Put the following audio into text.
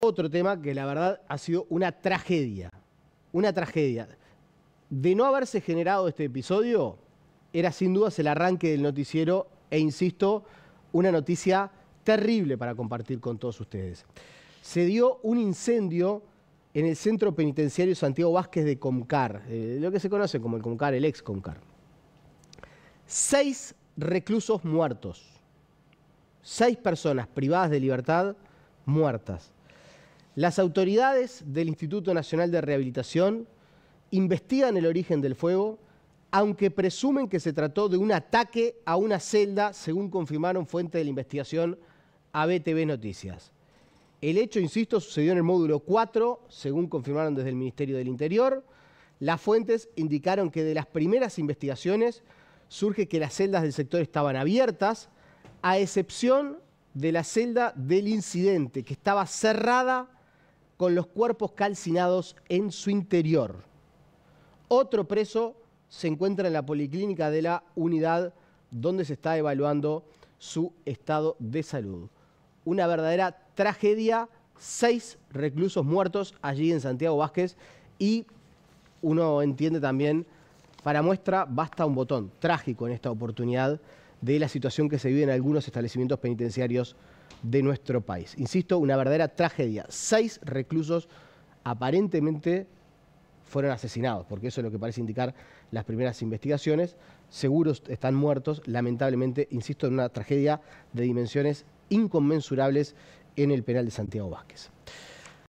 Otro tema que la verdad ha sido una tragedia, una tragedia. De no haberse generado este episodio, era sin dudas el arranque del noticiero e, insisto, una noticia terrible para compartir con todos ustedes. Se dio un incendio en el centro penitenciario Santiago Vázquez de Comcar, eh, lo que se conoce como el Comcar, el ex Comcar. Seis reclusos muertos, seis personas privadas de libertad muertas. Las autoridades del Instituto Nacional de Rehabilitación investigan el origen del fuego, aunque presumen que se trató de un ataque a una celda, según confirmaron fuentes de la investigación a Noticias. El hecho, insisto, sucedió en el módulo 4, según confirmaron desde el Ministerio del Interior. Las fuentes indicaron que de las primeras investigaciones surge que las celdas del sector estaban abiertas, a excepción de la celda del incidente, que estaba cerrada con los cuerpos calcinados en su interior. Otro preso se encuentra en la policlínica de la unidad donde se está evaluando su estado de salud. Una verdadera tragedia, seis reclusos muertos allí en Santiago Vázquez y uno entiende también, para muestra basta un botón, trágico en esta oportunidad de la situación que se vive en algunos establecimientos penitenciarios de nuestro país. Insisto, una verdadera tragedia. Seis reclusos aparentemente fueron asesinados, porque eso es lo que parece indicar las primeras investigaciones. Seguros están muertos, lamentablemente, insisto, en una tragedia de dimensiones inconmensurables en el penal de Santiago Vázquez.